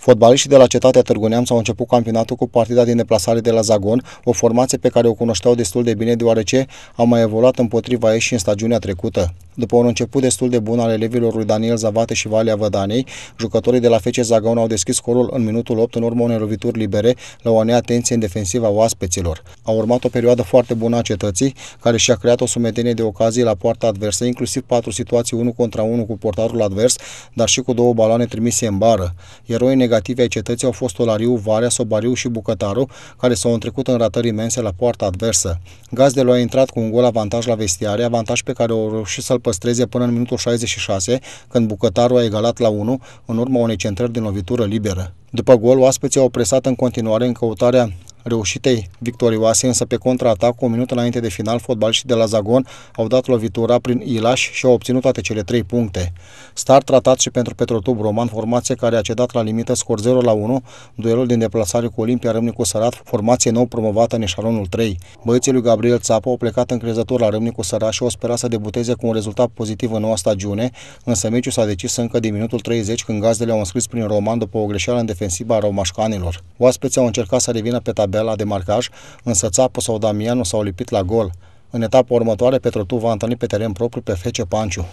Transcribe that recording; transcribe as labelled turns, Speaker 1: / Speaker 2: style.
Speaker 1: Fotbaliștii de la cetatea Târgu Neamț au început campionatul cu partida din deplasare de la Zagon, o formație pe care o cunoșteau destul de bine deoarece au mai evoluat împotriva ei și în stagiunea trecută. După un început destul de bun al elevilor lui Daniel Zavate și Valea Vădanei, jucătorii de la FC Zagaun au deschis scorul în minutul 8 în urma unei lovituri libere la o neatenție în defensiva oaspeților. A urmat o perioadă foarte bună a cetății, care și-a creat o sumedenie de ocazii la poarta adversă, inclusiv patru situații 1 contra 1 cu portarul advers, dar și cu două baloane trimise în bară. Eroii negative ai cetății au fost Olariu, Valea, Sobariu și Bucătaru, care s-au întrecut în ratări imense la poarta adversă. Gazdelul a intrat cu un gol avantaj la vestiare, avantaj pe care au reușit să-l păstreze până în minutul 66, când bucătarul a egalat la 1 în urma unei centrări din lovitură liberă. După gol, oaspeții au presat în continuare în căutarea reușitei victorioase, însă pe contraatac, cu o minută înainte de final, și de la Zagon au dat lovitura prin Ilaș și au obținut toate cele trei puncte. Start tratat și pentru Petrotub Roman, formație care a cedat la limită scor 0 la 1, duelul din deplasare cu Olimpia Râmnicu Sărat, formație nou promovată în eșalonul 3. Băieții lui Gabriel Țapă au plecat încrezător la Râmnicu Sărat și au sperat să debuteze cu un rezultat pozitiv în noua stagiune, însă meciul s-a decis încă din minutul 30 când gazdele au înscris prin Roman după o greșeală în defensiva a romașcanilor. Oaspeții au încercat să revină pe tabel tabela de marcaj, însă Țapu sau Damianu s-au lipit la gol. În etapa următoare, Petrotu va întâlni pe teren propriu pe Fece Panciu.